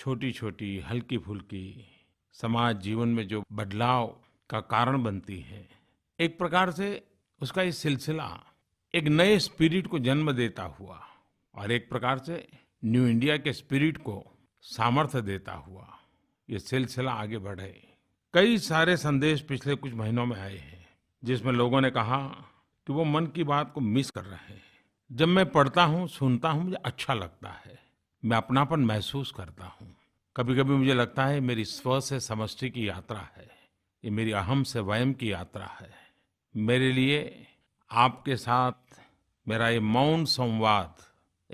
छोटी छोटी हल्की फुल्की समाज जीवन में जो बदलाव का कारण बनती है एक प्रकार से उसका ये सिलसिला एक नए स्पिरिट को जन्म देता हुआ और एक प्रकार से न्यू इंडिया के स्पिरिट को सामर्थ्य देता हुआ ये सिलसिला आगे बढ़े कई सारे संदेश पिछले कुछ महीनों में आए हैं जिसमें लोगों ने कहा कि वो मन की बात को मिस कर रहे हैं जब मैं पढ़ता हूँ सुनता हूँ मुझे अच्छा लगता है मैं अपनापन महसूस करता हूँ कभी कभी मुझे लगता है मेरी स्व से समष्टि की यात्रा है ये मेरी अहम से वयम की यात्रा है मेरे लिए आपके साथ मेरा ये मौन संवाद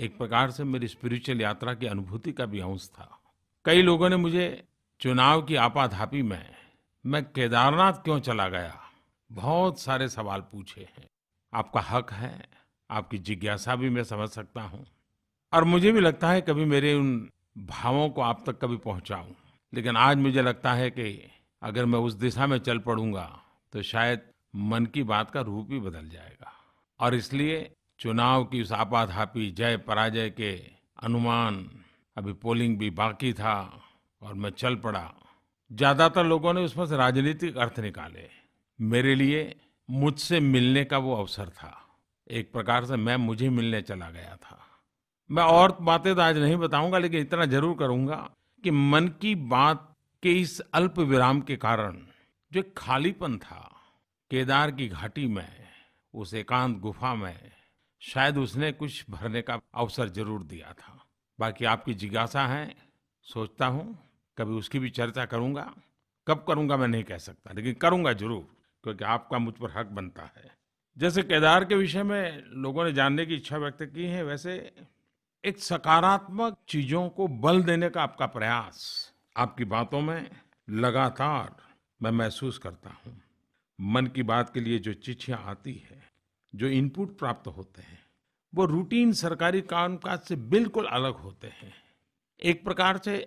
एक प्रकार से मेरी स्पिरिचुअल यात्रा की अनुभूति का भी अंश था कई लोगों ने मुझे चुनाव की आपाधापी में मैं केदारनाथ क्यों चला गया बहुत सारे सवाल पूछे हैं आपका हक है आपकी जिज्ञासा भी मैं समझ सकता हूं और मुझे भी लगता है कभी मेरे उन भावों को आप तक कभी पहुंचाऊं लेकिन आज मुझे लगता है कि अगर मैं उस दिशा में चल पड़ूंगा तो शायद मन की बात का रूप ही बदल जाएगा और इसलिए चुनाव की उस आपाधापी जय पराजय के अनुमान अभी पोलिंग भी बाकी था और मैं चल पड़ा ज्यादातर लोगों ने उसमें से राजनीतिक अर्थ निकाले मेरे लिए मुझसे मिलने का वो अवसर था एक प्रकार से मैं मुझे मिलने चला गया था मैं और बातें तो आज नहीं बताऊंगा लेकिन इतना जरूर करूंगा कि मन की बात के इस अल्प विराम के कारण जो खालीपन था केदार की घाटी में उस एकांत गुफा में शायद उसने कुछ भरने का अवसर जरूर दिया था बाकी आपकी जिज्ञासा है सोचता हूं कभी उसकी भी चर्चा करूंगा कब करूंगा मैं नहीं कह सकता लेकिन करूंगा जरूर क्योंकि आपका मुझ पर हक बनता है जैसे केदार के विषय में लोगों ने जानने की इच्छा व्यक्त की है वैसे एक सकारात्मक चीजों को बल देने का आपका प्रयास आपकी बातों में लगातार मैं महसूस करता हूं मन की बात के लिए जो चिट्ठियां आती है जो इनपुट प्राप्त होते हैं वो रूटीन सरकारी कामकाज से बिल्कुल अलग होते हैं एक प्रकार से